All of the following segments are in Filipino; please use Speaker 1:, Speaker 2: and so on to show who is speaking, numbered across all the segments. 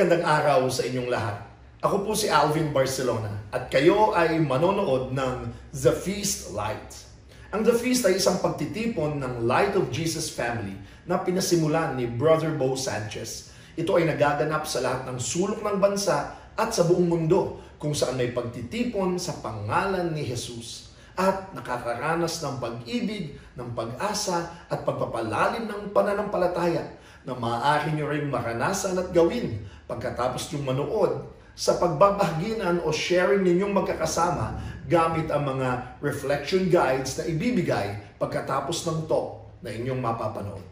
Speaker 1: magandang araw sa inyong lahat. Ako po si Alvin Barcelona at kayo ay manonood ng The Feast Light. Ang The Feast ay isang pagtitipon ng Light of Jesus Family na pinasimulan ni Brother Bo Sanchez. Ito ay nagaganap sa lahat ng sulok ng bansa at sa buong mundo kung saan may pagtitipon sa pangalan ni Jesus at nakakaranas ng pag-ibig, ng pag-asa at pagpapalalim ng pananampalataya na maaari nyo rin maranasan at gawin Pagkatapos yung manood, sa pagbabahaginan o sharing ninyong magkakasama gamit ang mga reflection guides na ibibigay pagkatapos ng talk na inyong mapapanood.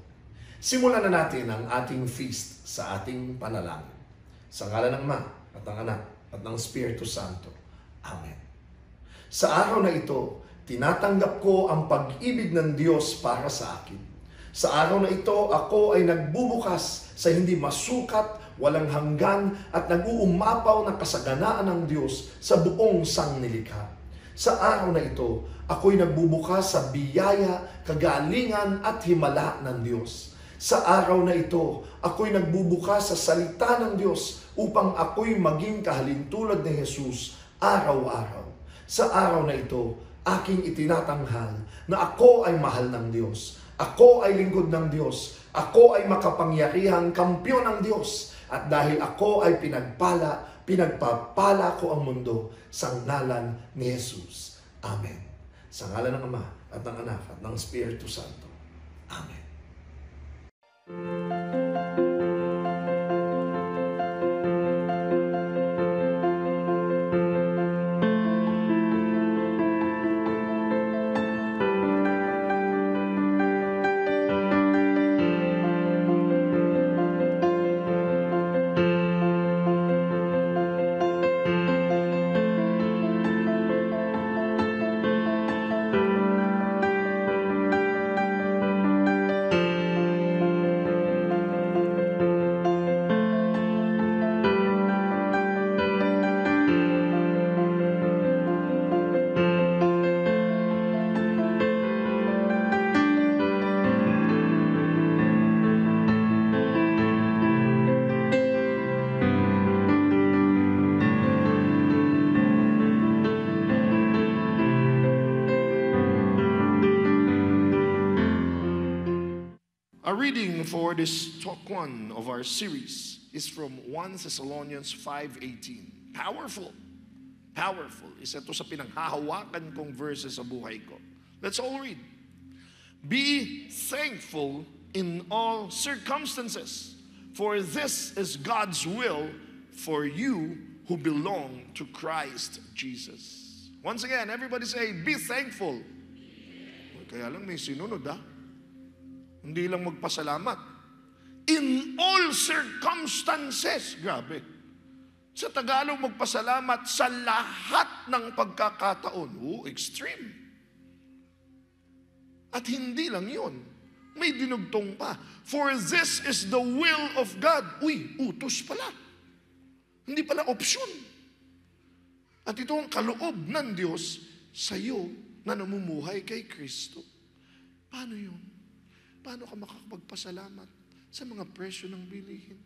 Speaker 1: Simulan na natin ang ating feast sa ating panalangin. Sa ngala ng Ma, at ng Anak, at ng Espiritu Santo. Amen. Sa araw na ito, tinatanggap ko ang pag-ibig ng Diyos para sa akin. Sa araw na ito, ako ay nagbubukas sa hindi masukat walang hanggan at nag-uumapaw ng kasaganaan ng Diyos sa buong sangnilikha. Sa araw na ito, ako'y nagbubuka sa biyaya, kagalingan at himala ng Diyos. Sa araw na ito, ako'y nagbubuka sa salita ng Diyos upang ako'y maging kahalintulad ni Jesus araw-araw. Sa araw na ito, aking itinatanghal na ako ay mahal ng Diyos. Ako ay lingkod ng Diyos. Ako ay makapangyarihang kampiyon ng Diyos. At dahil ako ay pinagpala, pinagpapala ko ang mundo sa ngalan ni Jesus. Amen. Sa ngalan ng Ama at ng Anak at ng Espiritu Santo. Amen. Thank you. this talk one of our series is from 1 Thessalonians 5.18. Powerful. Powerful. Isa to sa pinanghahawakan kong verses sa buhay ko. Let's all read. Be thankful in all circumstances, for this is God's will for you who belong to Christ Jesus. Once again, everybody say, be thankful. Kaya lang may sinunod ha. Ah. Hindi lang magpasalamat in all circumstances. Grabe. Sa Tagalog, magpasalamat sa lahat ng pagkakataon. Oh, extreme. At hindi lang yun. May dinugtong pa. For this is the will of God. Uy, utos pala. Hindi pala opsyon. At ito ang kaloob ng Diyos sa iyo na namumuhay kay Kristo. Paano yun? Paano ka makakapagpasalamat? sa mga presyo ng bilihin.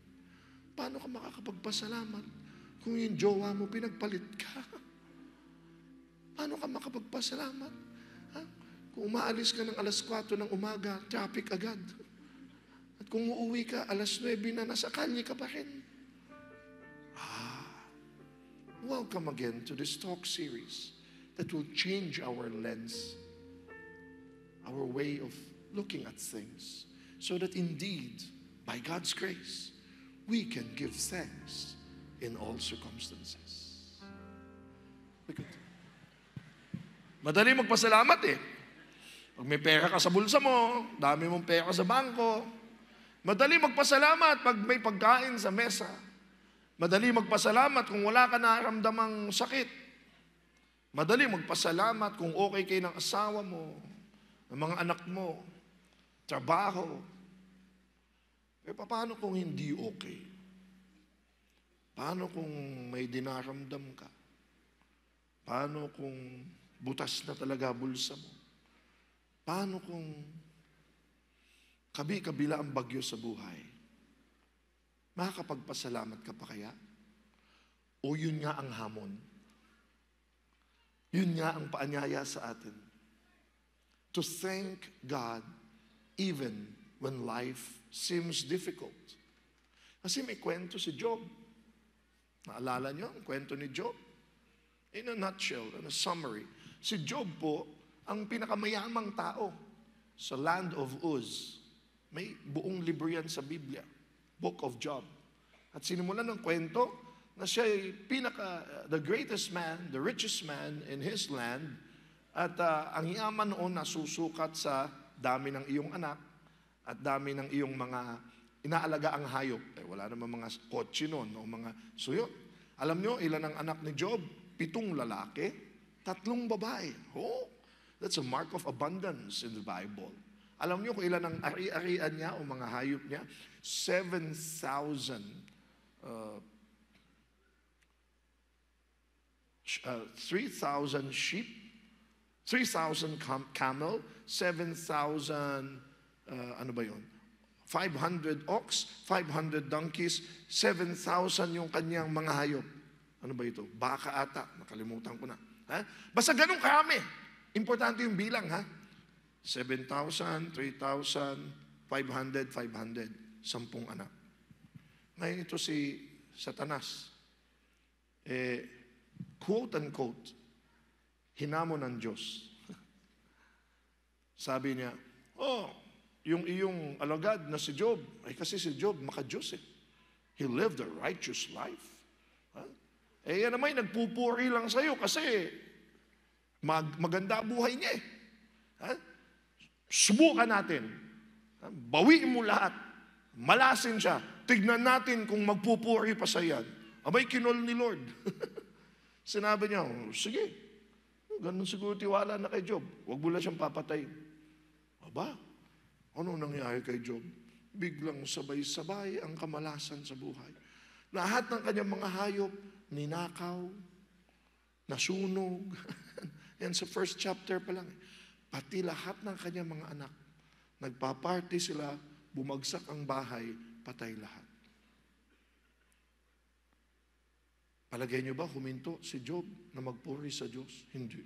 Speaker 1: Paano ka makakapagpasalamat kung yung jowa mo pinagpalit ka? Paano ka makapagpasalamat? Ha? Kung umaalis ka ng alas 4 ng umaga, traffic agad. At kung uuwi ka, alas 9 na, nasa kalye ka pa rin. Ah, welcome again to this talk series that will change our lens, our way of looking at things so that indeed, by God's grace, we can give thanks in all circumstances. Look Madali magpasalamat eh. Pag may pera ka sa bulsa mo, dami mong pera sa bangko, madali magpasalamat pag may pagkain sa mesa. Madali magpasalamat kung wala ka nararamdamang sakit. Madali magpasalamat kung okay kayo ng asawa mo, ng mga anak mo, trabaho, eh, paano kung hindi okay? Paano kung may dinaramdam ka? Paano kung butas na talaga bulsa mo? Paano kung kabi-kabila ang bagyo sa buhay? Makakapagpasalamat ka pa kaya? O yun nga ang hamon? Yun nga ang paanyaya sa atin. To thank God even when life seems difficult. Kasi may kwento si Job. Naalala niyo ang kwento ni Job? In a nutshell, in a summary, si Job po ang pinakamayamang tao sa land of Uz. May buong libro yan sa Biblia, Book of Job. At sinimulan ng kwento na siya ay pinaka, uh, the greatest man, the richest man in his land. At uh, ang yaman noon nasusukat sa dami ng iyong anak at dami ng iyong mga inaalaga ang hayop. Eh, wala namang mga kotse noon o mga suyo. Alam nyo, ilan ang anak ni Job? Pitong lalaki, tatlong babae. Oh, that's a mark of abundance in the Bible. Alam nyo kung ilan ang ari-arian niya o mga hayop niya? 7,000 uh, uh, 3,000 sheep, 3,000 cam- camel, 7,000 uh, ano ba yun? 500 ox, 500 donkeys, 7,000 yung kanyang mga hayop. Ano ba ito? Baka ata. Nakalimutan ko na. Ha? Basta ganun kami. Importante yung bilang, ha? 7,000, 3,000, 500, 500. 10 anak. Ngayon ito si Satanas. Eh, quote and quote, hinamo ng Diyos. Sabi niya, oh, yung iyong alagad na si Job, ay kasi si Job maka-Diyos eh. He lived a righteous life. Huh? Eh yan naman, nagpupuri lang sa'yo kasi mag maganda buhay niya eh. Huh? Subukan natin. Huh? Bawiin mo lahat. Malasin siya. Tignan natin kung magpupuri pa sa yan. Abay, kinol ni Lord. Sinabi niya, oh, sige. Ganun siguro tiwala na kay Job. Huwag mo lang siyang papatayin. Aba, ano nangyari kay Job? Biglang sabay-sabay ang kamalasan sa buhay. Lahat ng kanyang mga hayop, ninakaw, nasunog. Yan sa first chapter pa lang. Eh. Pati lahat ng kanyang mga anak. Nagpa-party sila, bumagsak ang bahay, patay lahat. Palagay niyo ba huminto si Job na magpuri sa Diyos? Hindi.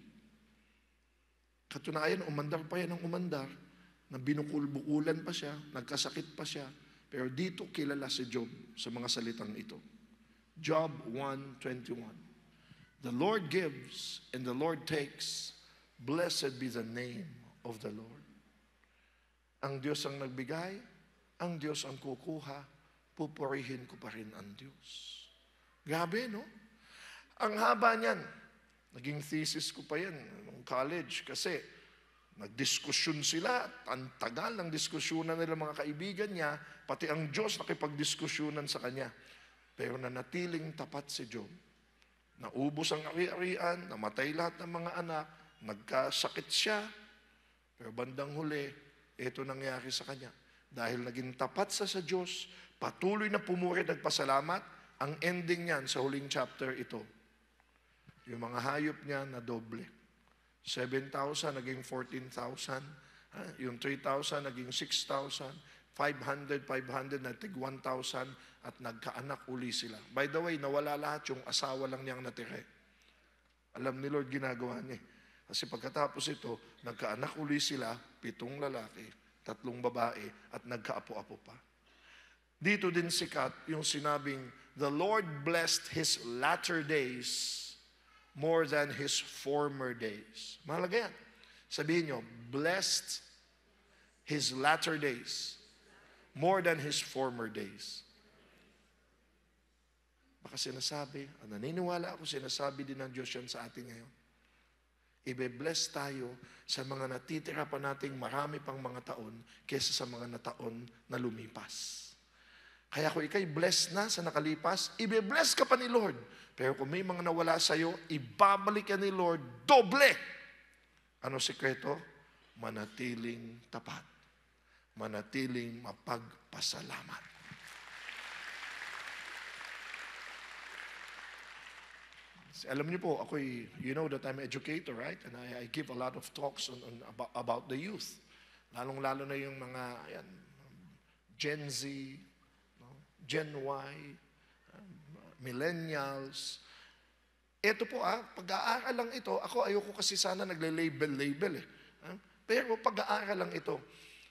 Speaker 1: Katunayan, umandar pa yan ng umandar na binukul pa siya, nagkasakit pa siya. Pero dito kilala si Job sa mga salitang ito. Job 1.21 The Lord gives and the Lord takes. Blessed be the name of the Lord. Ang Diyos ang nagbigay, ang Diyos ang kukuha, pupurihin ko pa rin ang Diyos. Grabe, no? Ang haba niyan. Naging thesis ko pa yan nung college kasi Nagdiskusyon sila, ang tagal ng diskusyonan nila mga kaibigan niya, pati ang Diyos nakipagdiskusyonan sa kanya. Pero nanatiling tapat si Job. Naubos ang ari-arian, namatay lahat ng mga anak, nagkasakit siya. Pero bandang huli, ito nangyari sa kanya. Dahil naging tapat sa sa Diyos, patuloy na pumuri nagpasalamat, ang ending niyan sa huling chapter ito. Yung mga hayop niya na doble. 7,000 naging 14,000. Ha? Ah, yung 3,000 naging 6,000. 500, 500, natig 1,000 at nagkaanak uli sila. By the way, nawala lahat yung asawa lang niyang natire. Alam ni Lord ginagawa niya. Eh. Kasi pagkatapos ito, nagkaanak uli sila, pitong lalaki, tatlong babae, at nagkaapo-apo pa. Dito din sikat yung sinabing, The Lord blessed His latter days more than his former days. Mahalaga yan. Sabihin nyo, blessed his latter days more than his former days. Baka sinasabi, ah, naniniwala ako, sinasabi din ng Diyos yan sa atin ngayon. Ibe-bless tayo sa mga natitira pa nating marami pang mga taon kesa sa mga nataon na lumipas. Kaya kung ikay blessed na sa nakalipas, ibe-bless ka pa ni Lord. Pero kung may mga nawala sa iyo, ibabalik ka ni Lord doble. Ano sikreto? Manatiling tapat. Manatiling mapagpasalamat. Alam niyo po, ako, you know that I'm an educator, right? And I, I give a lot of talks on, on about, about the youth. Lalong-lalo na yung mga, ayan, Gen Z, Gen Y, um, millennials. Ito po ah, pag-aaral lang ito, ako ayoko kasi sana nagle-label-label eh. Ah, pero pag-aaral lang ito,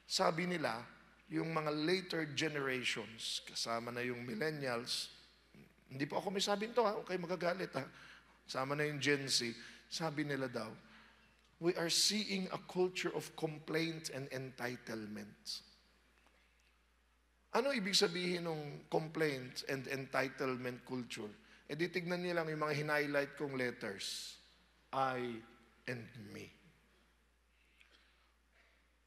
Speaker 1: sabi nila, yung mga later generations, kasama na yung millennials, hindi po ako may sabihin to ha, ah, huwag kayo magagalit ha, ah. kasama na yung Gen Z, sabi nila daw, we are seeing a culture of complaint and entitlement. Ano ibig sabihin ng complaints and entitlement culture? E di tignan niyo lang yung mga hinighlight kong letters. I and me.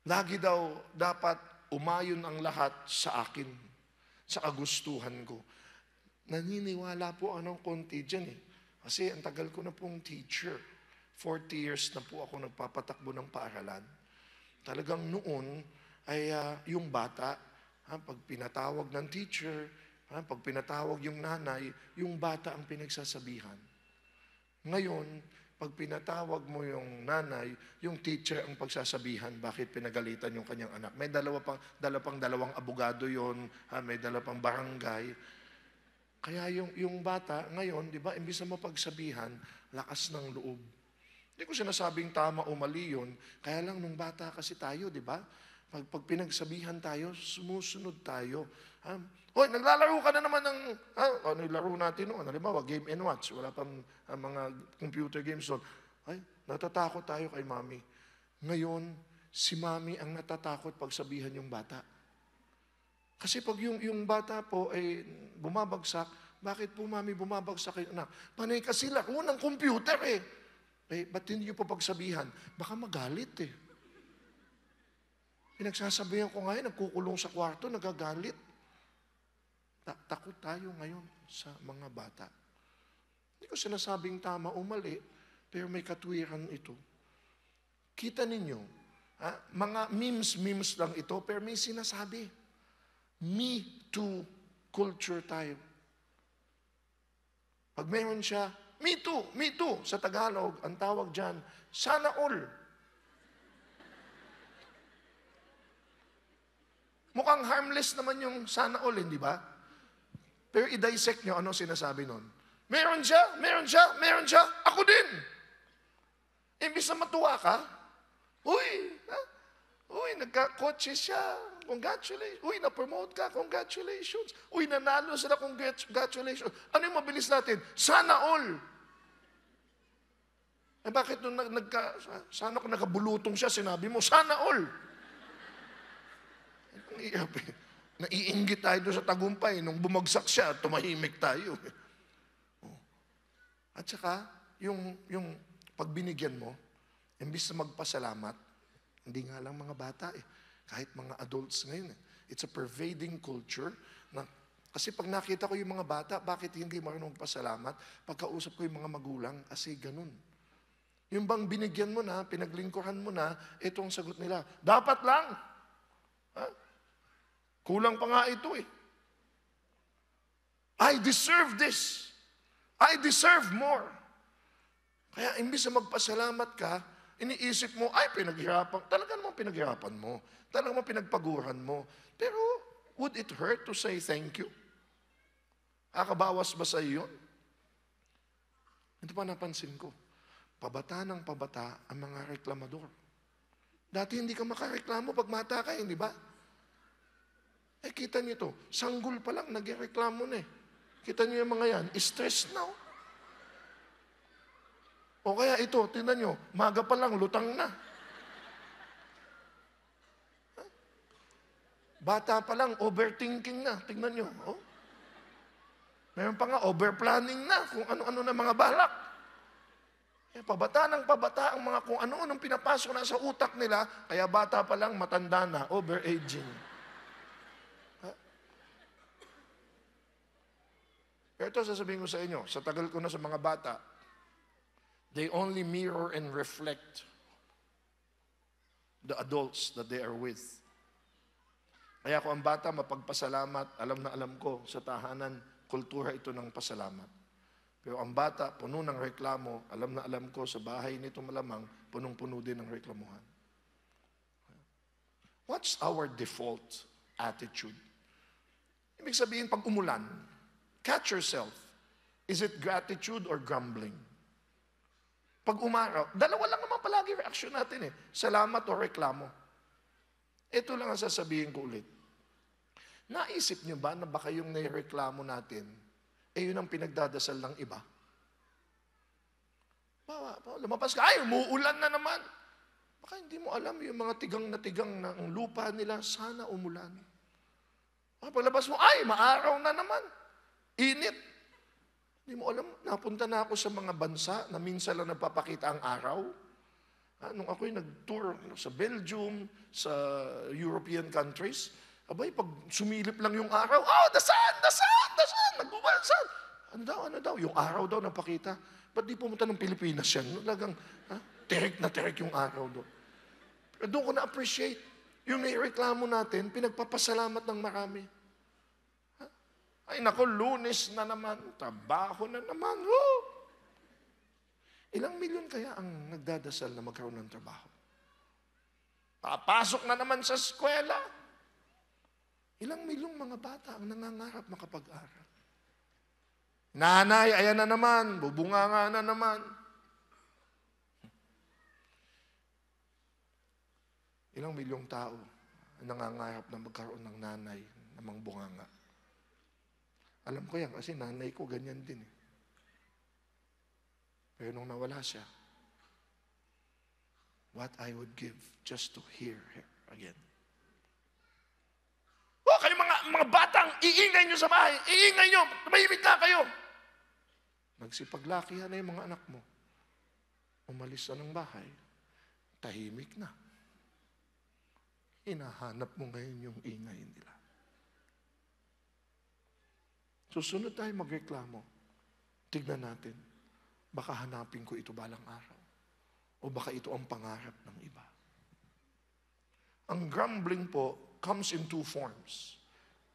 Speaker 1: Lagi daw dapat umayon ang lahat sa akin, sa kagustuhan ko. Naniniwala po anong konti dyan eh. Kasi ang tagal ko na pong teacher. 40 years na po ako nagpapatakbo ng paaralan. Talagang noon ay uh, yung bata, Ha? Pag pinatawag ng teacher, ha? pag pinatawag yung nanay, yung bata ang pinagsasabihan. Ngayon, pag pinatawag mo yung nanay, yung teacher ang pagsasabihan bakit pinagalitan yung kanyang anak. May dalawa pang, dalawa pang dalawang abogado yon, ha? may dalawa pang barangay. Kaya yung, yung bata ngayon, di ba, imbis na mapagsabihan, lakas ng loob. Hindi ko sinasabing tama o mali yun, kaya lang nung bata kasi tayo, di ba, pag, pag pinagsabihan tayo, sumusunod tayo. Ha? Hoy, naglalaro ka na naman ng, ha? ano yung laro natin noon? Halimbawa, game and watch. Wala pang ha, ah, mga computer games noon. Ay, natatakot tayo kay mami. Ngayon, si mami ang natatakot pag sabihan yung bata. Kasi pag yung, yung bata po ay eh, bumabagsak, bakit po mami bumabagsak kayo anak? Panay ka sila, ng computer eh. Eh, ba't hindi nyo pa pagsabihan? Baka magalit eh. Pinagsasabihan ko ngayon, nagkukulong sa kwarto, nagagalit. Ta- takot tayo ngayon sa mga bata. Hindi ko sinasabing tama o mali, pero may katwiran ito. Kita ninyo, ha? Ah, mga memes-memes lang ito, pero may sinasabi. Me too culture tayo. Pag meron siya, me too, me too, sa Tagalog, ang tawag dyan, sana all. Mukhang harmless naman yung sana all, hindi eh, ba? Pero i-dissect nyo ano sinasabi nun. Meron siya, meron siya, meron siya, ako din. Imbis na matuwa ka, uy, ha? uy, nagka-kotse siya, congratulations. Uy, na-promote ka, congratulations. Uy, nanalo sila, congratulations. Ano yung mabilis natin? Sana all. Eh bakit nung nagka, sana kung nakabulutong siya, sinabi mo, sana all umiyak. Eh. Naiinggit tayo doon sa tagumpay. Nung bumagsak siya, tumahimik tayo. Eh. Oh. At saka, yung, yung pagbinigyan mo, imbis na magpasalamat, hindi nga lang mga bata eh. Kahit mga adults ngayon eh. It's a pervading culture na kasi pag nakita ko yung mga bata, bakit hindi marunong pasalamat? Pagkausap ko yung mga magulang, kasi ganun. Yung bang binigyan mo na, pinaglingkuhan mo na, ang sagot nila, dapat lang! Kulang pa nga ito eh. I deserve this. I deserve more. Kaya imbis na magpasalamat ka, iniisip mo, ay, pinaghirapan. Talaga namang pinaghirapan mo. Talaga namang pinagpaguran mo. Pero, would it hurt to say thank you? Akabawas ba sa iyo Ito pa napansin ko. Pabata ng pabata ang mga reklamador. Dati hindi ka makareklamo pag mata ka, hindi eh, ba? Eh, kita niyo to, sanggol pa lang, nagreklamo na eh. Kita niyo yung mga yan, stress na. Oh. O kaya ito, tinan nyo, maga pa lang, lutang na. Bata pa lang, overthinking na. Tingnan nyo. Oh. Meron pa nga, overplanning na kung ano-ano na mga balak. Eh, pabata ng pabata ang mga kung ano ano pinapasok na sa utak nila, kaya bata pa lang, matanda na, overaging. Ito sasabihin ko sa inyo, sa tagal ko na sa mga bata, they only mirror and reflect the adults that they are with. Kaya ko ang bata, mapagpasalamat, alam na alam ko, sa tahanan, kultura ito ng pasalamat. Pero ang bata, puno ng reklamo, alam na alam ko, sa bahay nito malamang, punong-puno din ng reklamuhan. What's our default attitude? Ibig sabihin, pag umulan, Catch yourself. Is it gratitude or grumbling? Pag umaraw, dalawa lang naman palagi reaction natin eh. Salamat o reklamo. Ito lang ang sasabihin ko ulit. Naisip niyo ba na baka yung reklamo natin, eh yun ang pinagdadasal ng iba? Bawa, bawa, lumabas ka, ay, umuulan na naman. Baka hindi mo alam yung mga tigang na tigang ng lupa nila, sana umulan. Paglabas mo, ay, maaraw na naman. Init. Hindi mo alam, napunta na ako sa mga bansa na minsan lang nagpapakita ang araw. Ha, nung ako'y nag-tour sa Belgium, sa European countries, abay, pag sumilip lang yung araw, oh, the sun, the sun, the sun, nagbubansan. Ano daw, ano daw, yung araw daw napakita. Ba't di pumunta ng Pilipinas yan? Talagang, ha, terik na terik yung araw doon. Doon ko na-appreciate. Yung naireklamo natin, pinagpapasalamat ng marami. Ay nako, lunes na naman, trabaho na naman. Oh! Ilang milyon kaya ang nagdadasal na magkaroon ng trabaho? Papasok na naman sa eskwela. Ilang milyong mga bata ang nangangarap makapag-aral. Nanay, ayan na naman, bubunga nga na naman. Ilang milyong tao ang nangangarap na magkaroon ng nanay na mangbunganga. Alam ko yan kasi nanay ko ganyan din. Eh. Pero nung nawala siya, what I would give just to hear her again. Oh, kayo mga, mga batang, iingay nyo sa bahay, iingay nyo, tumahimik na kayo. Nagsipaglakihan na yung mga anak mo. Umalis na ng bahay, tahimik na. Hinahanap mo ngayon yung ingay nila. Susunod tayo magreklamo. Tignan natin. Baka hanapin ko ito balang araw. O baka ito ang pangarap ng iba. Ang grumbling po comes in two forms.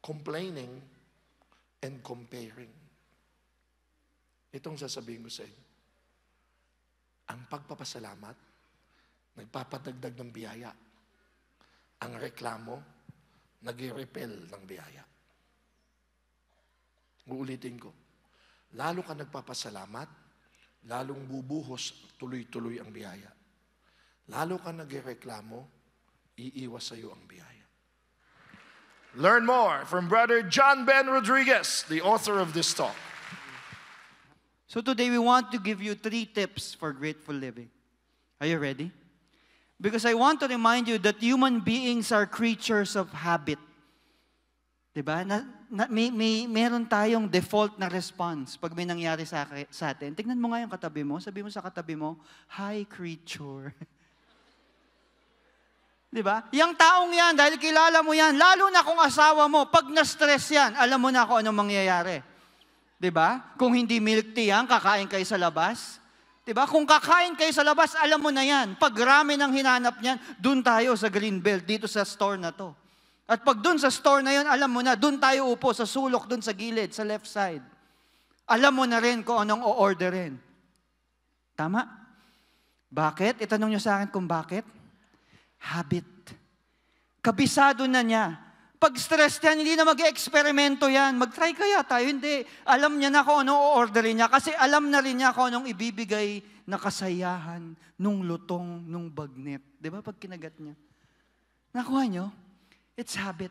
Speaker 1: Complaining and comparing. Itong sasabihin ko sa inyo. Ang pagpapasalamat, nagpapadagdag ng biyaya. Ang reklamo, nag repel ng biyaya. Uulitin ko, lalo ka nagpapasalamat, lalong bubuhos tuloy-tuloy ang biyaya. Lalo ka nagreklamo, iiwas sa iyo ang biyaya. Learn more from Brother John Ben
Speaker 2: Rodriguez, the author of this talk. So today we want to give you three tips for grateful living. Are you ready? Because I want to remind you that human beings are creatures of habit. Diba? Na, na, may, may, meron tayong default na response pag may nangyari sa, sa atin. Tignan mo nga yung katabi mo. Sabi mo sa katabi mo, Hi, creature. Di ba? Yang taong yan, dahil kilala mo yan, lalo na kung asawa mo, pag na-stress yan, alam mo na kung anong mangyayari. Di ba? Kung hindi milk tea yan, ah, kakain kayo sa labas. Di ba? Kung kakain kayo sa labas, alam mo na yan. Pag ramen ang hinanap niyan, dun tayo sa Greenbelt, dito sa store na to. At pag dun sa store na yun, alam mo na, dun tayo upo sa sulok, dun sa gilid, sa left side. Alam mo na rin kung anong o-orderin. Tama? Bakit? Itanong nyo sa akin kung bakit. Habit. Kabisado na niya. Pag stress yan, hindi na mag-eksperimento yan. Mag-try kaya tayo. Hindi. Alam niya na kung ano o-orderin niya. Kasi alam na rin niya kung anong ibibigay na kasayahan nung lutong, nung bagnet. Di ba pag kinagat niya? Nakuha niyo? It's habit.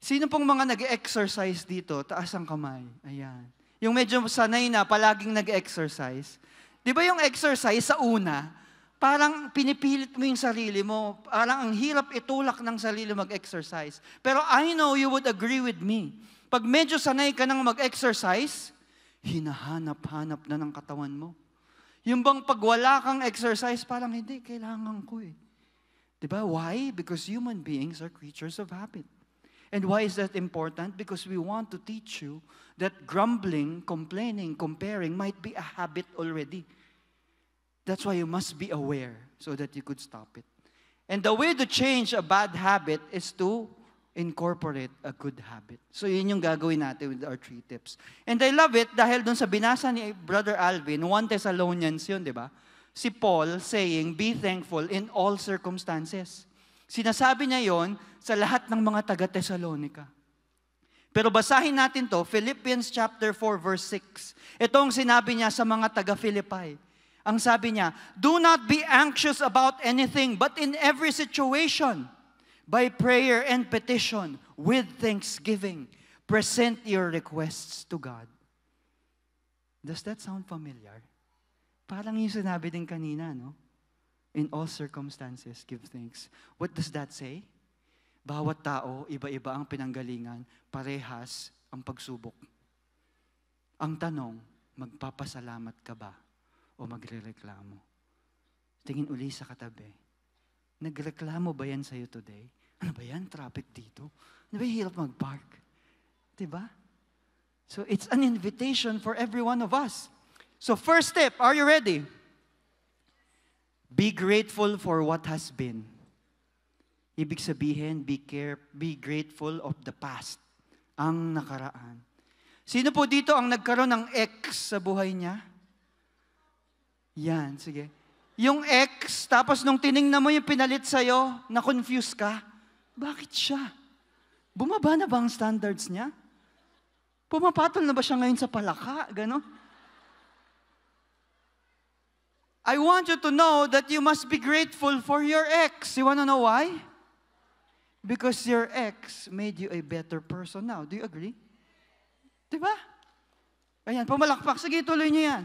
Speaker 2: Sino pong mga nag-exercise dito? Taas ang kamay. Ayan. Yung medyo sanay na, palaging nag-exercise. Di ba yung exercise sa una, parang pinipilit mo yung sarili mo. Parang ang hirap itulak ng sarili mag-exercise. Pero I know you would agree with me. Pag medyo sanay ka nang mag-exercise, hinahanap-hanap na ng katawan mo. Yung bang pag wala kang exercise, parang hindi, kailangan ko eh. Diba? Why? Because human beings are creatures of habit. And why is that important? Because we want to teach you that grumbling, complaining, comparing might be a habit already. That's why you must be aware so that you could stop it. And the way to change a bad habit is to incorporate a good habit. So yun yung gagawin natin with our three tips. And I love it dahil dun sa binasa ni Brother Alvin, 1 Thessalonians yun, di ba? si Paul saying, be thankful in all circumstances. Sinasabi niya yon sa lahat ng mga taga-Tesalonica. Pero basahin natin to, Philippians chapter 4 verse 6. Ito ang sinabi niya sa mga taga-Philippi. Ang sabi niya, Do not be anxious about anything, but in every situation, by prayer and petition, with thanksgiving, present your requests to God. Does that sound familiar? Parang yung sinabi din kanina, no? In all circumstances, give thanks. What does that say? Bawat tao, iba-iba ang pinanggalingan, parehas ang pagsubok. Ang tanong, magpapasalamat ka ba o magrereklamo? Tingin uli sa katabi. Nagreklamo ba yan sa'yo today? Ano ba yan? Traffic dito? Ano ba hirap mag-park? Diba? So it's an invitation for every one of us. So first step, are you ready? Be grateful for what has been. Ibig sabihin, be, care, be grateful of the past, ang nakaraan. Sino po dito ang nagkaroon ng ex sa buhay niya? Yan, sige. Yung ex, tapos nung tiningnan mo yung pinalit sa'yo, na-confuse ka, bakit siya? Bumaba na ba ang standards niya? Pumapatol na ba siya ngayon sa palaka? Ganon? I want you to know that you must be grateful for your ex. You want to know why? Because your ex made you a better person now. Do you agree? Di ba? Ayan, pumalakpak. Sige, tuloy niyo yan.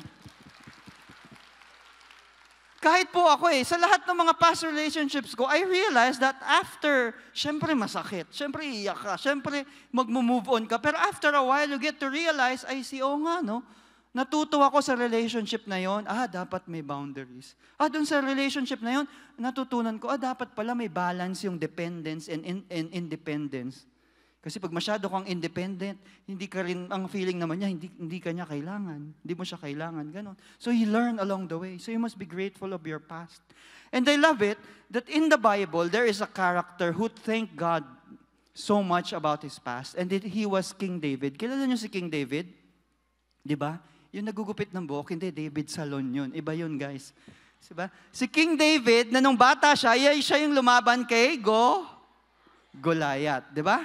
Speaker 2: Kahit po ako eh, sa lahat ng mga past relationships ko, I realized that after, syempre masakit, syempre iyak ka, syempre magmo-move on ka. Pero after a while, you get to realize, I si, oh nga no, Natuto ako sa relationship na yon, ah, dapat may boundaries. Ah, doon sa relationship na yon, natutunan ko, ah, dapat pala may balance yung dependence and, in, and independence. Kasi pag masyado kang independent, hindi ka rin, ang feeling naman niya, hindi, hindi ka niya kailangan. Hindi mo siya kailangan, ganun. So you learn along the way. So you must be grateful of your past. And I love it that in the Bible, there is a character who thanked God so much about his past. And it, he was King David. Kilala niyo si King David? Di ba? Yung nagugupit ng buhok, hindi, David Salon yun. Iba yun, guys. Diba? Si King David, na nung bata siya, yay, siya yung lumaban kay Go, Goliath. ba? Diba?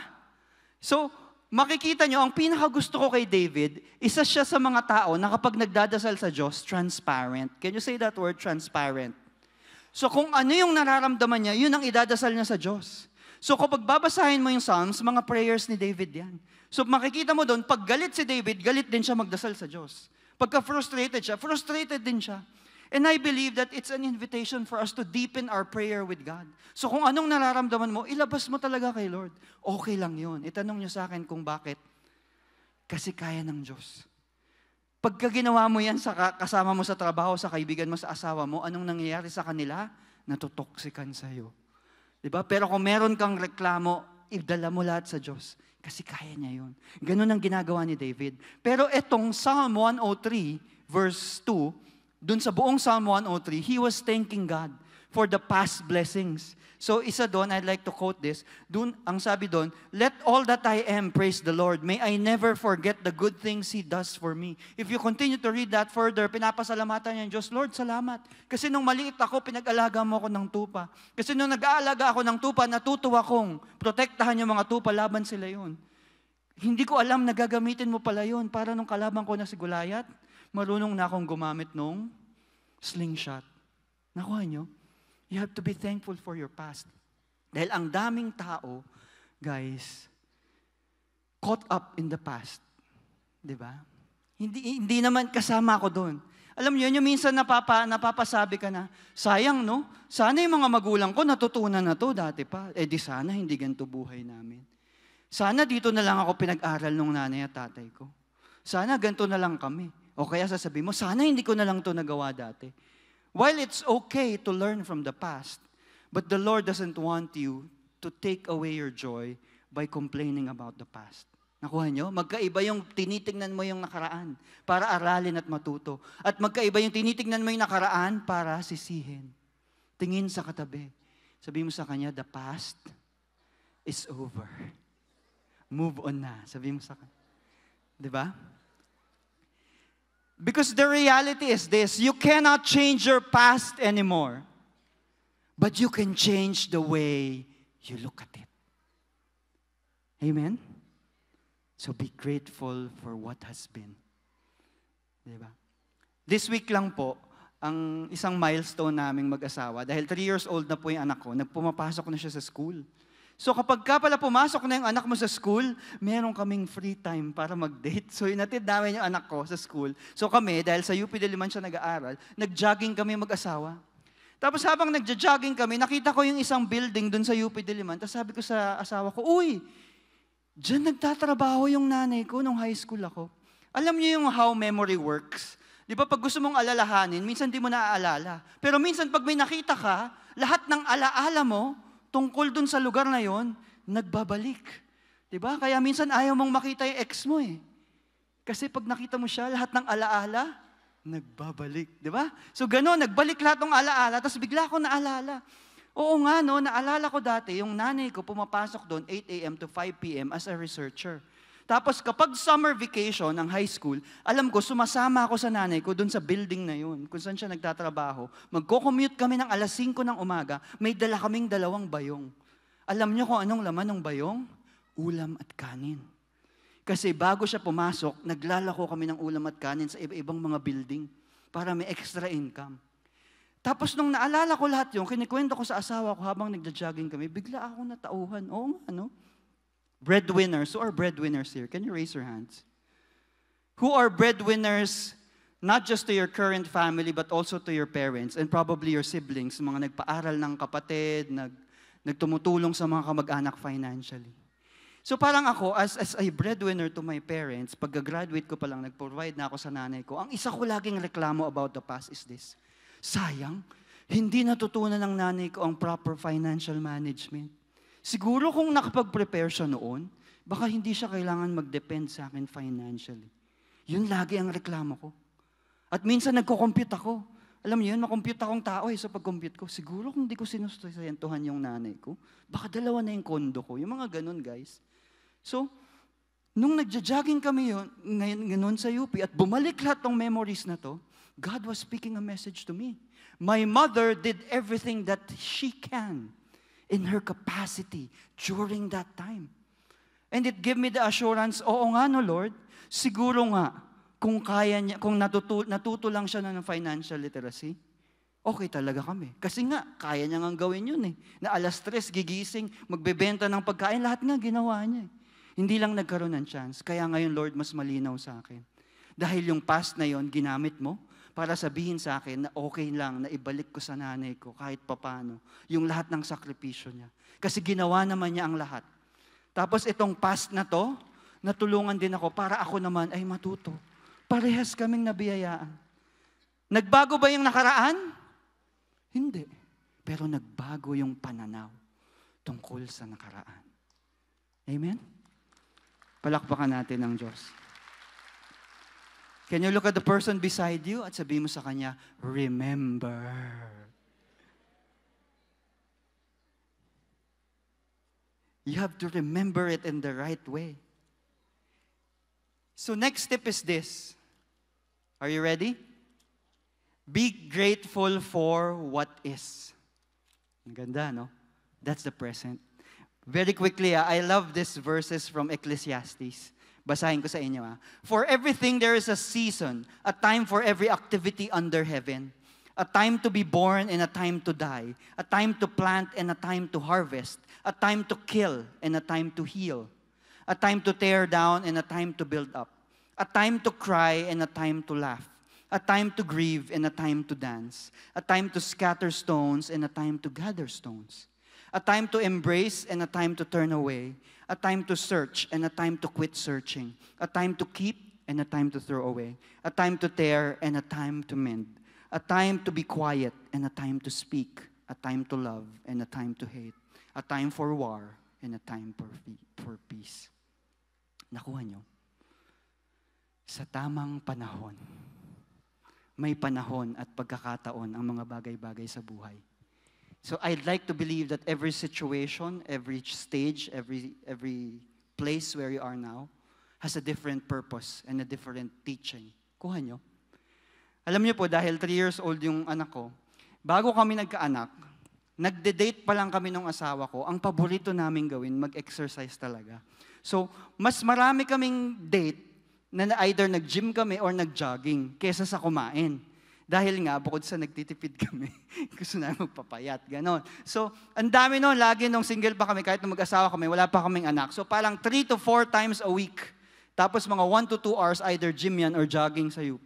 Speaker 2: So, makikita nyo, ang pinaka gusto ko kay David, isa siya sa mga tao na kapag nagdadasal sa Diyos, transparent. Can you say that word, transparent? So kung ano yung nararamdaman niya, yun ang idadasal niya sa Diyos. So kapag babasahin mo yung Psalms, mga prayers ni David yan. So makikita mo doon, pag galit si David, galit din siya magdasal sa Diyos. Pagka frustrated siya, frustrated din siya. And I believe that it's an invitation for us to deepen our prayer with God. So kung anong nararamdaman mo, ilabas mo talaga kay Lord. Okay lang yun. Itanong niyo sa akin kung bakit. Kasi kaya ng Diyos. Pagka ginawa mo yan sa kasama mo sa trabaho, sa kaibigan mo, sa asawa mo, anong nangyayari sa kanila? Natotoksikan sa'yo. Di ba? Pero kung meron kang reklamo, idala mo lahat sa Diyos. Kasi kaya niya yun. Ganun ang ginagawa ni David. Pero itong Psalm 103, verse 2, dun sa buong Psalm 103, he was thanking God for the past blessings. So isa doon, I'd like to quote this. Doon, ang sabi doon, Let all that I am praise the Lord. May I never forget the good things He does for me. If you continue to read that further, pinapasalamatan niya Diyos, Lord, salamat. Kasi nung maliit ako, pinag-alaga mo ako ng tupa. Kasi nung nag-aalaga ako ng tupa, natutuwa kong protektahan yung mga tupa, laban sila yun. Hindi ko alam na gagamitin mo pala yun para nung kalaban ko na si Gulayat, marunong na akong gumamit nung slingshot. Nakuha niyo? You have to be thankful for your past. Dahil ang daming tao, guys, caught up in the past. Di ba? Hindi, hindi naman kasama ko doon. Alam niyo, yung minsan napapa, napapasabi ka na, sayang no, sana yung mga magulang ko natutunan na to dati pa. Eh di sana hindi ganito buhay namin. Sana dito na lang ako pinag-aral nung nanay at tatay ko. Sana ganito na lang kami. O kaya sasabihin mo, sana hindi ko na lang to nagawa dati. While it's okay to learn from the past, but the Lord doesn't want you to take away your joy by complaining about the past. Nakuha nyo? Magkaiba yung tinitingnan mo yung nakaraan para aralin at matuto. At magkaiba yung tinitingnan mo yung nakaraan para sisihin. Tingin sa katabi. Sabi mo sa kanya, the past is over. Move on na. Sabi mo sa kanya. Di ba? Because the reality is this you cannot change your past anymore, but you can change the way you look at it. Amen? So be grateful for what has been. Diba? This week lang po, ang isang milestone naming mag-asawa, dahil 3 years old na po yung anak ko, nagpumapasok na siya sa school. So kapag ka pala pumasok na yung anak mo sa school, meron kaming free time para mag-date. So inatid namin yung anak ko sa school. So kami, dahil sa UP Diliman siya nag-aaral, nag-jogging kami mag-asawa. Tapos habang nagja-jogging kami, nakita ko yung isang building dun sa UP Diliman. Tapos sabi ko sa asawa ko, Uy, dyan nagtatrabaho yung nanay ko nung high school ako. Alam niyo yung how memory works? Di ba pag gusto mong alalahanin, minsan di mo naaalala. Pero minsan pag may nakita ka, lahat ng alaala mo, tungkol dun sa lugar na yon, nagbabalik. Diba? Kaya minsan ayaw mong makita yung ex mo eh. Kasi pag nakita mo siya, lahat ng alaala, nagbabalik. Diba? So gano'n, nagbalik lahat ng alaala, tapos bigla ko naalala. Oo nga no, naalala ko dati, yung nanay ko pumapasok doon 8 a.m. to 5 p.m. as a researcher. Tapos kapag summer vacation ng high school, alam ko, sumasama ako sa nanay ko doon sa building na yun, kung saan siya nagtatrabaho. Magko-commute kami ng alas 5 ng umaga, may dala kaming dalawang bayong. Alam niyo kung anong laman ng bayong? Ulam at kanin. Kasi bago siya pumasok, naglalako kami ng ulam at kanin sa iba-ibang mga building para may extra income. Tapos nung naalala ko lahat yun, kinikwento ko sa asawa ko habang nagja-jogging kami, bigla ako natauhan. Oo nga, ano? breadwinners. Who are breadwinners here? Can you raise your hands? Who are breadwinners not just to your current family but also to your parents and probably your siblings, mga nagpaaral ng kapatid, nag, nagtumutulong sa mga kamag-anak financially. So parang ako, as, as a breadwinner to my parents, pagka-graduate ko pa lang, nag-provide na ako sa nanay ko, ang isa ko laging reklamo about the past is this, sayang, hindi natutunan ng nanay ko ang proper financial management. Siguro kung nakapag-prepare siya noon, baka hindi siya kailangan mag-depend sa akin financially. Yun lagi ang reklamo ko. At minsan nagko-compute ako. Alam niyo yun, makompute akong tao eh sa pag-compute ko. Siguro kung hindi ko sinustusentuhan yung nanay ko, baka dalawa na yung kondo ko. Yung mga ganun, guys. So, nung nagja-jogging kami yun, ngayon, ganun sa UP, at bumalik lahat ng memories na to, God was speaking a message to me. My mother did everything that she can in her capacity during that time. And it gave me the assurance, oo nga no Lord, siguro nga kung kaya niya, kung natutu, natuto lang siya ng financial literacy, okay talaga kami. Kasi nga, kaya niya nga gawin yun eh. Na alas tres, gigising, magbebenta ng pagkain, lahat nga ginawa niya eh. Hindi lang nagkaroon ng chance. Kaya ngayon, Lord, mas malinaw sa akin. Dahil yung past na yon ginamit mo para sabihin sa akin na okay lang na ibalik ko sa nanay ko kahit papano yung lahat ng sakripisyo niya. Kasi ginawa naman niya ang lahat. Tapos itong past na to, natulungan din ako para ako naman ay matuto. Parehas kaming nabiyayaan. Nagbago ba yung nakaraan? Hindi. Pero nagbago yung pananaw tungkol sa nakaraan. Amen? Palakpakan natin ang Diyos. Can you look at the person beside you at sabihin mo sa kanya, remember. You have to remember it in the right way. So next step is this. Are you ready? Be grateful for what is. Ang ganda, no? That's the present. Very quickly, I love these verses from Ecclesiastes. Basahin ko sa inyo ha. For everything there is a season, a time for every activity under heaven. A time to be born and a time to die. A time to plant and a time to harvest. A time to kill and a time to heal. A time to tear down and a time to build up. A time to cry and a time to laugh. A time to grieve and a time to dance. A time to scatter stones and a time to gather stones. A time to embrace and a time to turn away a time to search and a time to quit searching, a time to keep and a time to throw away, a time to tear and a time to mend, a time to be quiet and a time to speak, a time to love and a time to hate, a time for war and a time for, for peace. Nakuha nyo? Sa tamang panahon, may panahon at pagkakataon ang mga bagay-bagay sa buhay So I'd like to believe that every situation, every stage, every, every place where you are now has a different purpose and a different teaching. Kuha nyo. Alam nyo po, dahil 3 years old yung anak ko, bago kami nagkaanak, nagde-date pa lang kami ng asawa ko, ang paborito namin gawin, mag-exercise talaga. So, mas marami kaming date na either nag-gym kami or nag-jogging kesa sa kumain. Dahil nga, bukod sa nagtitipid kami, gusto namin magpapayat, ganon. So, ang dami noon, lagi nung single pa kami, kahit nung mag-asawa kami, wala pa kaming anak. So, parang 3 to 4 times a week. Tapos mga 1 to 2 hours, either gym yan or jogging sa UP.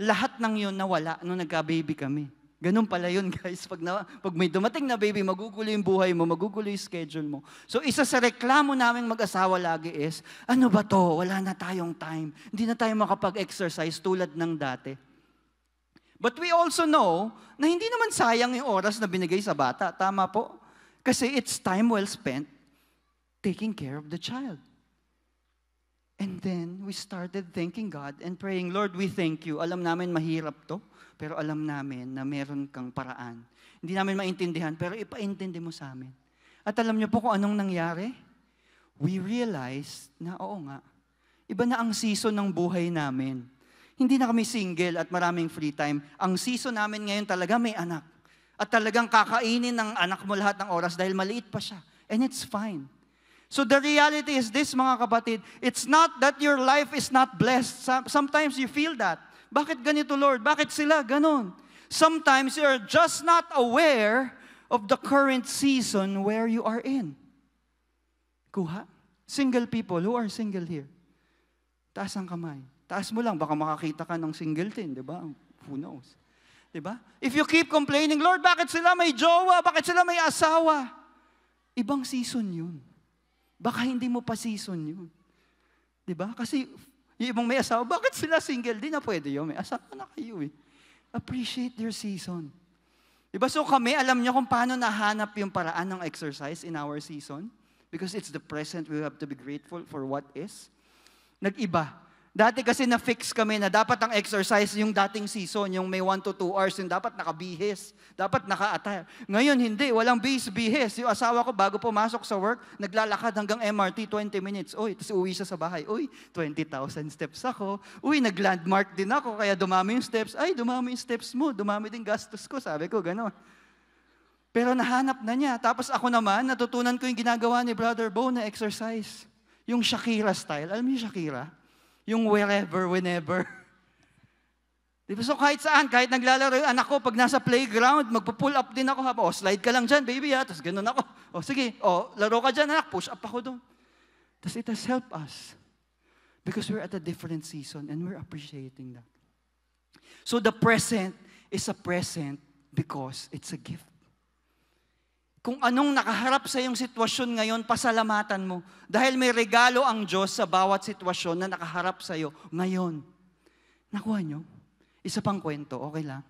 Speaker 2: Lahat ng yun nawala nung nagka-baby kami. Ganun pala yun, guys. Pag, na, pag may dumating na baby, magugulo yung buhay mo, magugulo yung schedule mo. So, isa sa reklamo naming mag-asawa lagi is, ano ba to? Wala na tayong time. Hindi na tayo makapag-exercise tulad ng dati. But we also know na hindi naman sayang yung oras na binigay sa bata. Tama po? Kasi it's time well spent taking care of the child. And then we started thanking God and praying, Lord, we thank you. Alam namin mahirap to, pero alam namin na meron kang paraan. Hindi namin maintindihan, pero ipaintindi mo sa amin. At alam niyo po kung anong nangyari? We realized na oo nga, iba na ang season ng buhay namin. Hindi na kami single at maraming free time. Ang season namin ngayon talaga may anak. At talagang kakainin ng anak mo lahat ng oras dahil maliit pa siya. And it's fine. So the reality is this, mga kapatid, it's not that your life is not blessed. Sometimes you feel that. Bakit ganito, Lord? Bakit sila? Ganon. Sometimes you're just not aware of the current season where you are in. Kuha. Single people who are single here. Taas ang kamay. Taas mo lang, baka makakita ka ng singleton, di ba? Who knows? Di ba? If you keep complaining, Lord, bakit sila may jowa? Bakit sila may asawa? Ibang season yun. Baka hindi mo pa season yun. Di ba? Kasi yung ibang may asawa, bakit sila single? Di na pwede yun. May asawa na kayo eh. Appreciate their season. Di ba? So kami, alam niyo kung paano nahanap yung paraan ng exercise in our season? Because it's the present, we have to be grateful for what is. Nag-iba Dati kasi na-fix kami na dapat ang exercise yung dating season, yung may 1 to 2 hours, yung dapat nakabihis, dapat naka-attire. Ngayon, hindi. Walang bihis, bihis. Yung asawa ko, bago pumasok sa work, naglalakad hanggang MRT, 20 minutes. Uy, tapos uwi siya sa bahay. Uy, 20,000 steps ako. Uy, nag-landmark din ako, kaya dumami yung steps. Ay, dumami yung steps mo. Dumami din gastos ko. Sabi ko, ganon. Pero nahanap na niya. Tapos ako naman, natutunan ko yung ginagawa ni Brother Bo na exercise. Yung Shakira style. Alam niyo Shakira? Yung wherever, whenever. Di ba? So kahit saan, kahit naglalaro yung anak ko, pag nasa playground, magpo-pull up din ako. Haba, o slide ka lang dyan, baby ha. Tapos ganun ako. O sige, o laro ka dyan anak, push up ako doon. Tapos it has helped us. Because we're at a different season and we're appreciating that. So the present is a present because it's a gift. Kung anong nakaharap sa iyong sitwasyon ngayon, pasalamatan mo. Dahil may regalo ang Diyos sa bawat sitwasyon na nakaharap sa iyo ngayon. Nakuha nyo? Isa pang kwento, okay lang.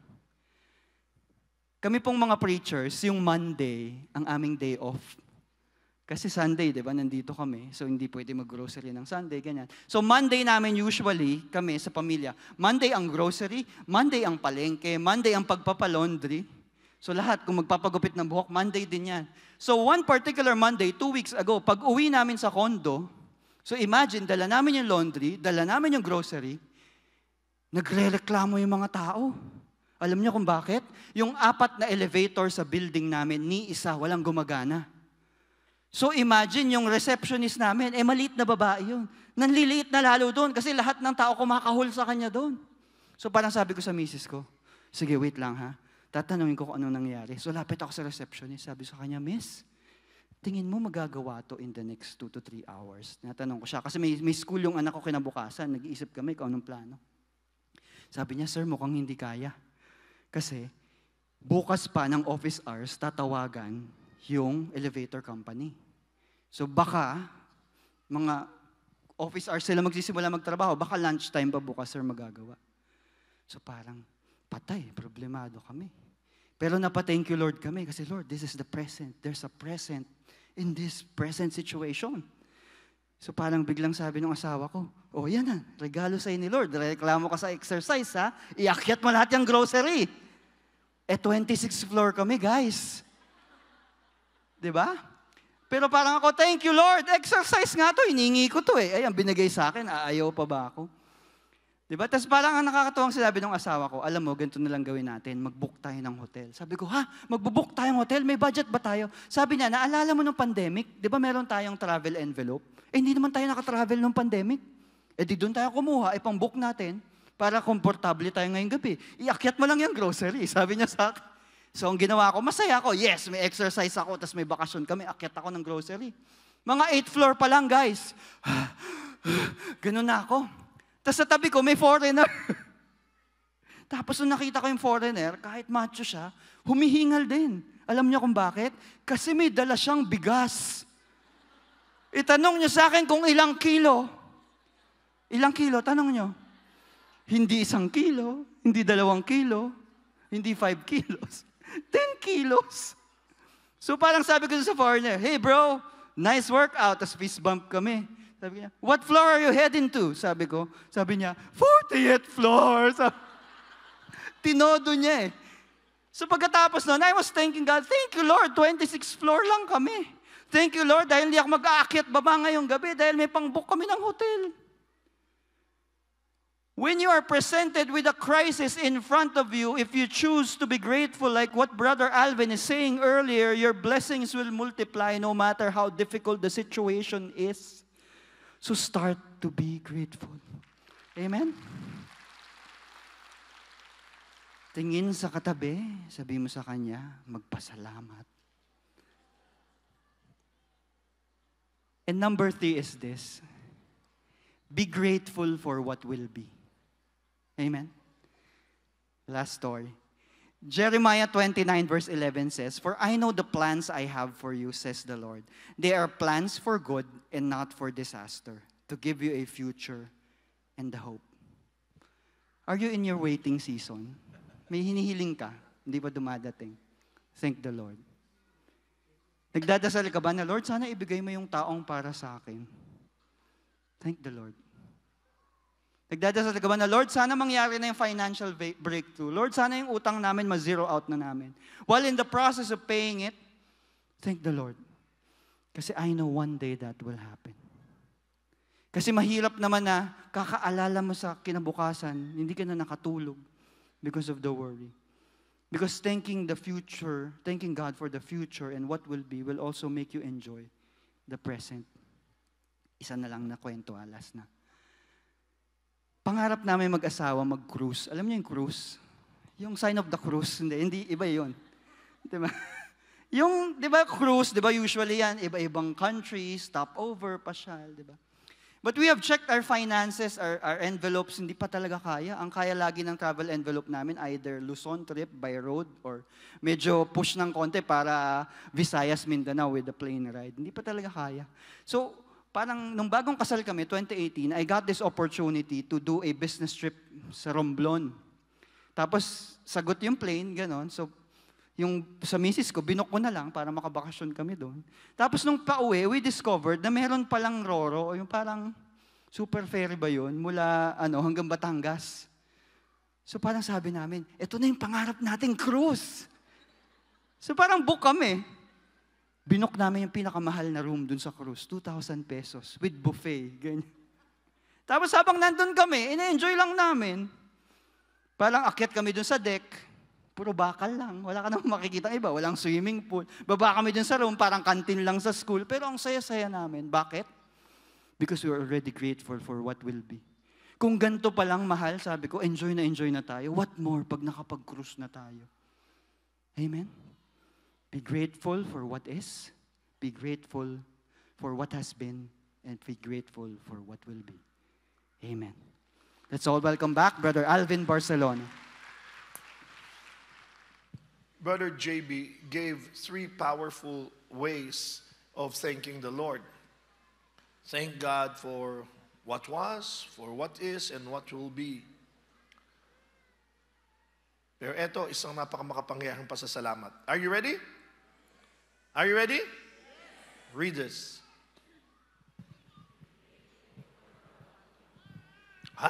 Speaker 2: Kami pong mga preachers, yung Monday, ang aming day off. Kasi Sunday, di ba, nandito kami. So, hindi pwede mag-grocery ng Sunday, ganyan. So, Monday namin usually, kami sa pamilya, Monday ang grocery, Monday ang palengke, Monday ang pagpapalaundry. So lahat, kung magpapagupit ng buhok, Monday din yan. So one particular Monday, two weeks ago, pag uwi namin sa condo, so imagine, dala namin yung laundry, dala namin yung grocery, nagre-reklamo yung mga tao. Alam niyo kung bakit? Yung apat na elevator sa building namin, ni isa, walang gumagana. So imagine yung receptionist namin, eh maliit na babae yun. Nanliliit na lalo doon kasi lahat ng tao kumakahol sa kanya doon. So parang sabi ko sa misis ko, sige wait lang ha, Tatanungin ko kung anong nangyari. So lapit ako sa receptionist, sabi sa kanya, Miss, tingin mo magagawa to in the next 2 to 3 hours? Natanong ko siya, kasi may, may school yung anak ko kinabukasan, nag-iisip kami kung anong plano. Sabi niya, sir, mukhang hindi kaya. Kasi bukas pa ng office hours, tatawagan yung elevator company. So baka, mga office hours sila magsisimula magtrabaho, baka lunchtime pa bukas, sir, magagawa. So parang, patay, problemado kami. Pero napa-thank you Lord kami kasi Lord, this is the present. There's a present in this present situation. So parang biglang sabi ng asawa ko, oh yan na, regalo sa'yo ni Lord. Reklamo ka sa exercise ha, iakyat mo lahat yung grocery. Eh 26th floor kami guys. ba? Diba? Pero parang ako, thank you Lord, exercise nga to, iningi ko to eh. Ayan, binigay sa akin, aayaw ah, pa ba ako? Di diba? Tapos parang ang nakakatuwang sinabi ng asawa ko, alam mo, ganito na lang gawin natin, mag-book tayo ng hotel. Sabi ko, ha? Mag-book tayo ng hotel? May budget ba tayo? Sabi niya, naalala mo nung pandemic, di ba meron tayong travel envelope? Eh, hindi naman tayo nakatravel nung pandemic. Eh, di doon tayo kumuha, eh, pang-book natin para komportable tayo ngayong gabi. Iakyat mo lang yung grocery, sabi niya sa akin. So, ang ginawa ko, masaya ako. Yes, may exercise ako, tapos may bakasyon kami, akyat ako ng grocery. Mga 8th floor pa lang, guys. Ganun na ako. Tapos sa tabi ko, may foreigner. Tapos nung nakita ko yung foreigner, kahit macho siya, humihingal din. Alam niya kung bakit? Kasi may dala siyang bigas. Itanong niyo sa akin kung ilang kilo. Ilang kilo? Tanong niyo. Hindi isang kilo, hindi dalawang kilo, hindi five kilos. Ten kilos. So parang sabi ko sa foreigner, hey bro, nice workout. Tapos fist bump kami. Sabi niya, what floor are you heading to? Sabi ko. Sabi niya, 40th floor. Sabi, tinodo niya eh. So pagkatapos noon, I was thanking God, thank you Lord, 26th floor lang kami. Thank you Lord, dahil hindi ako mag-aakyat baba ngayong gabi dahil may pang-book kami ng hotel. When you are presented with a crisis in front of you, if you choose to be grateful, like what Brother Alvin is saying earlier, your blessings will multiply no matter how difficult the situation is. So start to be grateful. Amen? Tingin sa katabi, sabi mo sa kanya, magpasalamat. And number three is this. Be grateful for what will be. Amen? Last story. Jeremiah 29 verse 11 says, For I know the plans I have for you, says the Lord. They are plans for good and not for disaster, to give you a future and a hope. Are you in your waiting season? May hinihiling ka, hindi pa dumadating. Thank the Lord. Nagdadasal ka ba na, Lord, sana ibigay mo yung taong para sa akin. Thank the Lord. Nagdadasal ka ba na, Lord, sana mangyari na yung financial breakthrough. Lord, sana yung utang namin ma-zero out na namin. While in the process of paying it, thank the Lord. Kasi I know one day that will happen. Kasi mahirap naman na kakaalala mo sa kinabukasan, hindi ka na nakatulog because of the worry. Because thanking the future, thanking God for the future and what will be will also make you enjoy the present. Isa na lang na kwento, alas ah, na. Pangarap namin mag-asawa, mag-cruise. Alam niyo yung cruise? Yung sign of the cross, hindi, hindi iba yun. Di ba? Yung, di ba, cruise, di ba, usually yan, iba-ibang country, stopover, pasyal, di ba? But we have checked our finances, our, our envelopes, hindi pa talaga kaya. Ang kaya lagi ng travel envelope namin, either Luzon trip by road or medyo push ng konti para Visayas, Mindanao with the plane ride. Hindi pa talaga kaya. So, parang nung bagong kasal kami, 2018, I got this opportunity to do a business trip sa Romblon. Tapos, sagot yung plane, ganon. So, yung sa misis ko, binok ko na lang para makabakasyon kami doon. Tapos nung pauwi, we discovered na meron palang Roro, o yung parang super ferry ba yun, mula ano, hanggang Batangas. So parang sabi namin, ito na yung pangarap nating cruise. So parang book kami. Binook namin yung pinakamahal na room dun sa cruise, 2,000 pesos, with buffet, ganyan. Tapos habang nandun kami, ina-enjoy lang namin. Parang akit kami dun sa deck, puro bakal lang. Wala ka namang makikita iba, walang swimming pool. Baba kami dun sa room, parang kantin lang sa school. Pero ang saya-saya namin. Bakit? Because we are already grateful for what will be. Kung ganito pa lang mahal, sabi ko, enjoy na enjoy na tayo. What more pag nakapag-cruise na tayo? Amen? Be grateful for what is, be grateful for what has been, and be grateful for what will be. Amen. Let's all welcome back Brother Alvin Barcelona.
Speaker 1: Brother JB gave three powerful ways of thanking the Lord. Thank God for what was, for what is, and what will be. Pero ito, isang napakamakapangyarihang pasasalamat. Are you ready? Are you ready? Read this. Ha?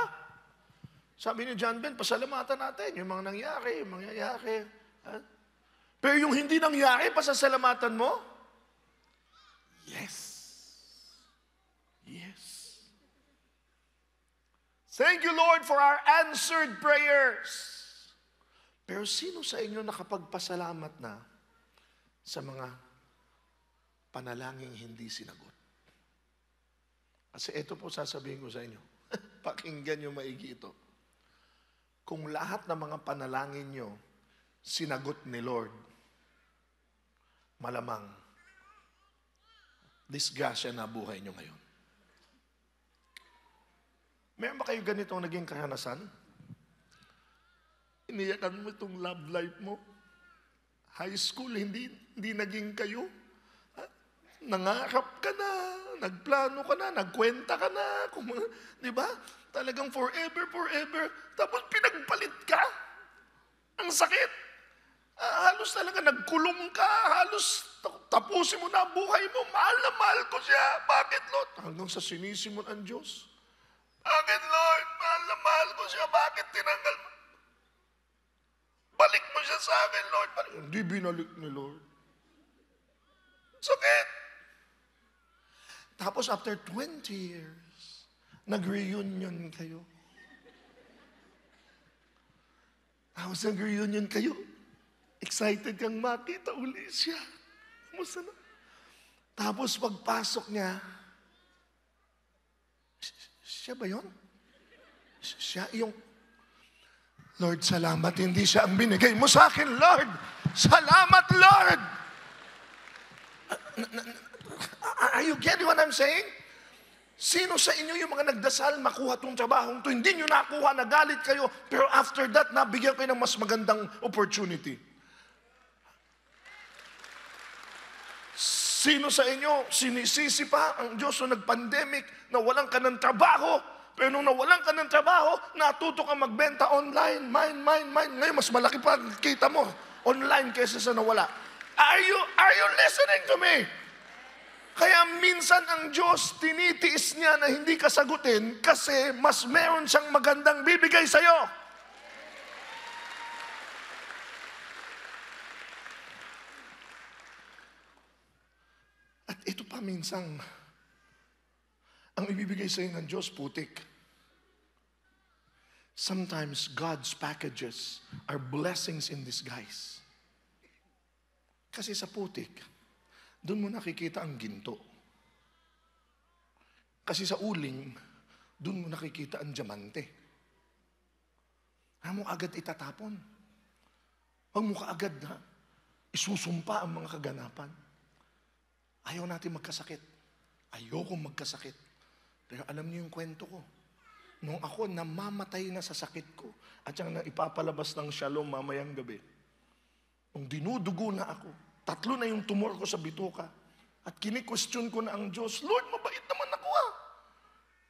Speaker 1: Sabi ni John Ben, pasalamatan natin yung mga nangyari, yung mangyayari. Ha? Pero yung hindi nangyari, pasasalamatan mo? Yes. Yes. Thank you, Lord, for our answered prayers. Pero sino sa inyo nakapagpasalamat na sa mga panalangin hindi sinagot. Kasi ito po sasabihin ko sa inyo, pakinggan nyo maigi ito. Kung lahat ng mga panalangin nyo sinagot ni Lord, malamang disgrasya na buhay nyo ngayon. Meron ba kayo ganitong naging kahanasan? Iniyakan mo itong love life mo. High school, hindi, hindi naging kayo nangarap ka na, nagplano ka na, nagkwenta ka na, kung, di ba? Talagang forever, forever. Tapos pinagpalit ka. Ang sakit. Ah, halos talaga nagkulong ka, halos tapusin mo na buhay mo, mahal na mahal ko siya. Bakit, Lord? Hanggang sa sinisimon ang Diyos. Bakit, Lord? Mahal na mahal ko siya. Bakit tinanggal mo? Balik mo siya sa akin, Lord. Balik. Hindi binalik ni Lord. Sakit. Tapos after 20 years, nag-reunion kayo. Tapos nag-reunion kayo. Excited kang makita uli siya. Kumusta na? Tapos pagpasok niya, siya ba yun? Siya yung, Lord, salamat, hindi siya ang binigay mo sa akin, Lord. Salamat, Lord! Ah, Are you getting what I'm saying? Sino sa inyo yung mga nagdasal makuha tong trabahong to? Hindi nyo nakuha, nagalit kayo, pero after that, nabigyan kayo ng mas magandang opportunity. Sino sa inyo sinisisi pa ang Diyos na nag-pandemic na walang ka ng trabaho? Pero nung nawalan ka ng trabaho, natuto ka magbenta online. Mine, mine, mine. Ngayon, mas malaki pa ang kita mo online kaysa sa nawala. Are you, are you listening to me? Kaya minsan ang Diyos tinitiis niya na hindi ka sagutin kasi mas meron siyang magandang bibigay sa iyo. At ito pa minsan, ang ibibigay sa iyo ng Diyos, putik. Sometimes God's packages are blessings in disguise. Kasi sa putik, doon mo nakikita ang ginto. Kasi sa uling, doon mo nakikita ang diamante. Huwag mo agad itatapon. Huwag mo kaagad na isusumpa ang mga kaganapan. Ayaw natin magkasakit. Ayoko magkasakit. Pero alam niyo yung kwento ko. Nung ako namamatay na sa sakit ko at siyang ipapalabas ng shalom mamayang gabi, nung dinudugo na ako, Tatlo na yung tumor ko sa bituka. At kini-question ko na ang Diyos, Lord, mabait naman ako ah.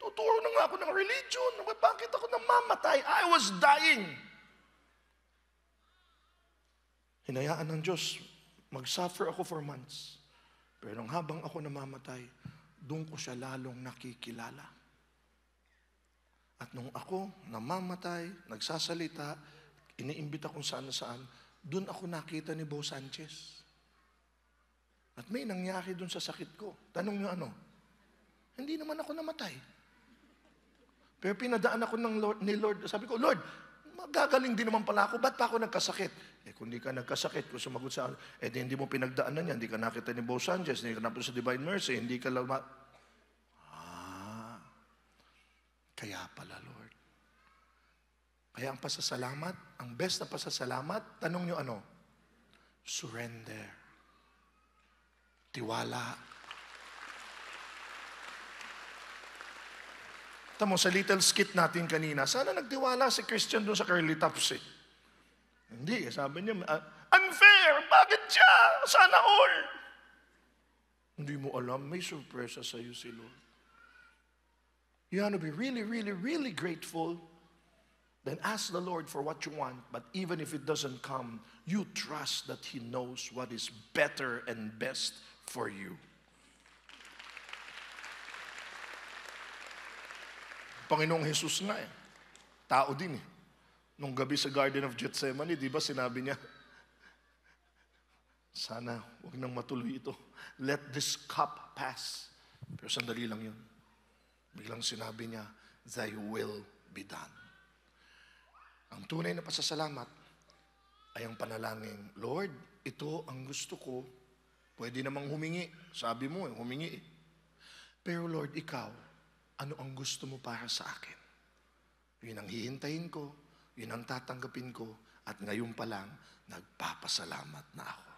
Speaker 1: Tuturo na nga ako ng religion. Bakit ako namamatay? I was dying. Hinayaan ng Diyos, mag-suffer ako for months. Pero nang habang ako namamatay, doon ko siya lalong nakikilala. At nung ako namamatay, nagsasalita, iniimbita kung saan saan, doon ako nakita ni Bo Sanchez. At may nangyari doon sa sakit ko. Tanong nyo ano? Hindi naman ako namatay. Pero pinadaan ako ng Lord, ni Lord. Sabi ko, Lord, magagaling din naman pala ako. Ba't pa ako nagkasakit? Eh, kung hindi ka nagkasakit, kung sumagot sa eh, hindi mo pinagdaanan yan. Hindi ka nakita ni Bo Sanchez, hindi ka napunta sa Divine Mercy, hindi ka lama... Ah, kaya pala, Lord. Kaya ang pasasalamat, ang best na pasasalamat, tanong nyo ano? Surrender. Tiwala. Tamo sa little skit natin kanina, sana nagtiwala si Christian doon sa curly tops eh. Hindi, sabi niya, ah, unfair, bakit siya? Sana all. Hindi mo alam, may surpresa sa iyo si Lord. You have to be really, really, really grateful. Then ask the Lord for what you want. But even if it doesn't come, you trust that He knows what is better and best for you. Panginoong Jesus nga eh. Tao din eh. Nung gabi sa Garden of Gethsemane, di ba sinabi niya, sana wag nang matuloy ito. Let this cup pass. Pero sandali lang yun. Biglang sinabi niya, Thy will be done. Ang tunay na pasasalamat ay ang panalangin, Lord, ito ang gusto ko Pwede namang humingi. Sabi mo, eh, humingi. Eh. Pero Lord, ikaw, ano ang gusto mo para sa akin? Yun ang hihintayin ko, yun ang tatanggapin ko, at ngayon pa lang, nagpapasalamat na ako.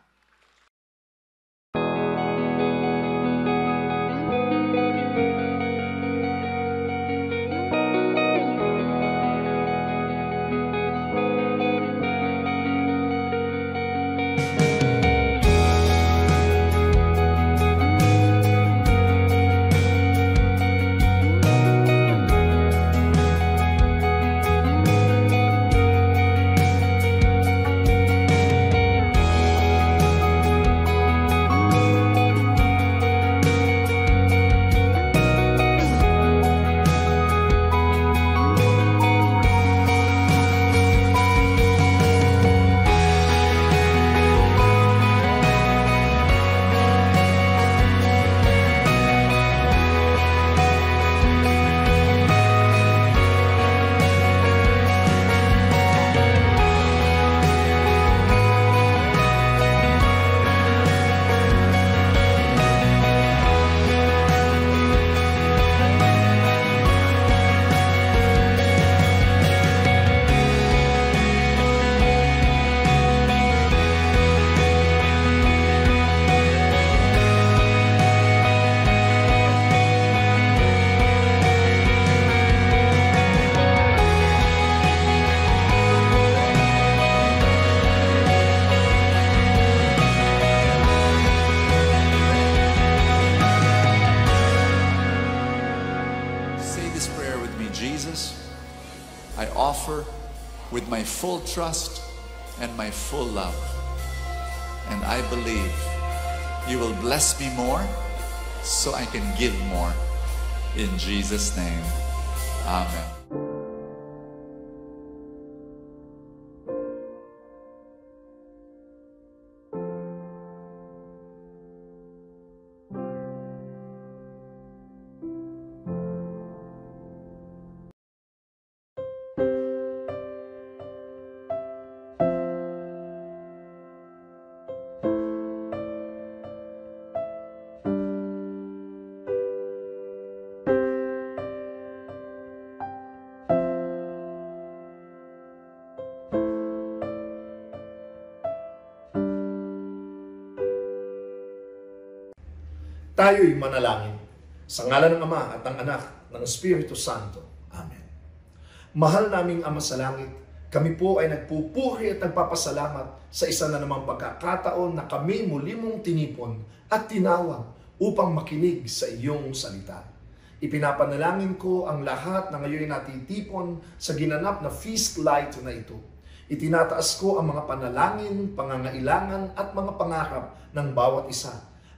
Speaker 1: trust and my full love. And I believe you will bless me more so I can give more. In Jesus' name, Amen. Tayo'y manalangin sa ngalan ng Ama at ng Anak ng Espiritu Santo. Amen. Mahal naming Ama sa Langit, kami po ay nagpupuri at nagpapasalamat sa isa na namang pagkakataon na kami muli mong tinipon at tinawag upang makinig sa iyong salita. Ipinapanalangin ko ang lahat na ngayon natitipon sa ginanap na feast light na ito. Itinataas ko ang mga panalangin, pangangailangan at mga pangarap ng bawat isa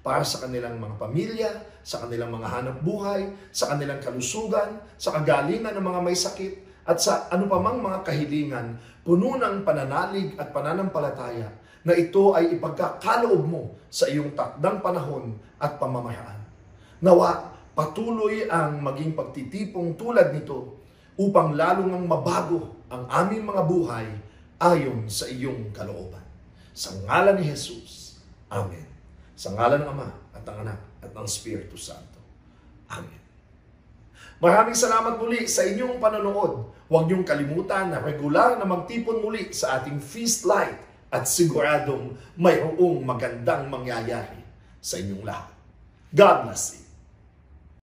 Speaker 1: para sa kanilang mga pamilya, sa kanilang mga hanap buhay, sa kanilang kalusugan, sa kagalingan ng mga may sakit, at sa anupamang mga kahilingan, puno ng pananalig at pananampalataya na ito ay ipagkakaloob mo sa iyong takdang panahon at pamamayaan. Nawa, patuloy ang maging pagtitipong tulad nito upang lalong ang mabago ang aming mga buhay ayon sa iyong kalooban. Sa ngalan ni Jesus. Amen. Sa ngalan ng Ama at ng Anak at ng Espiritu Santo. Amen. Maraming salamat muli sa inyong panonood. Huwag niyong kalimutan na regular na magtipon muli sa ating Feast Light at siguradong mayroong magandang mangyayari sa inyong lahat. God bless you.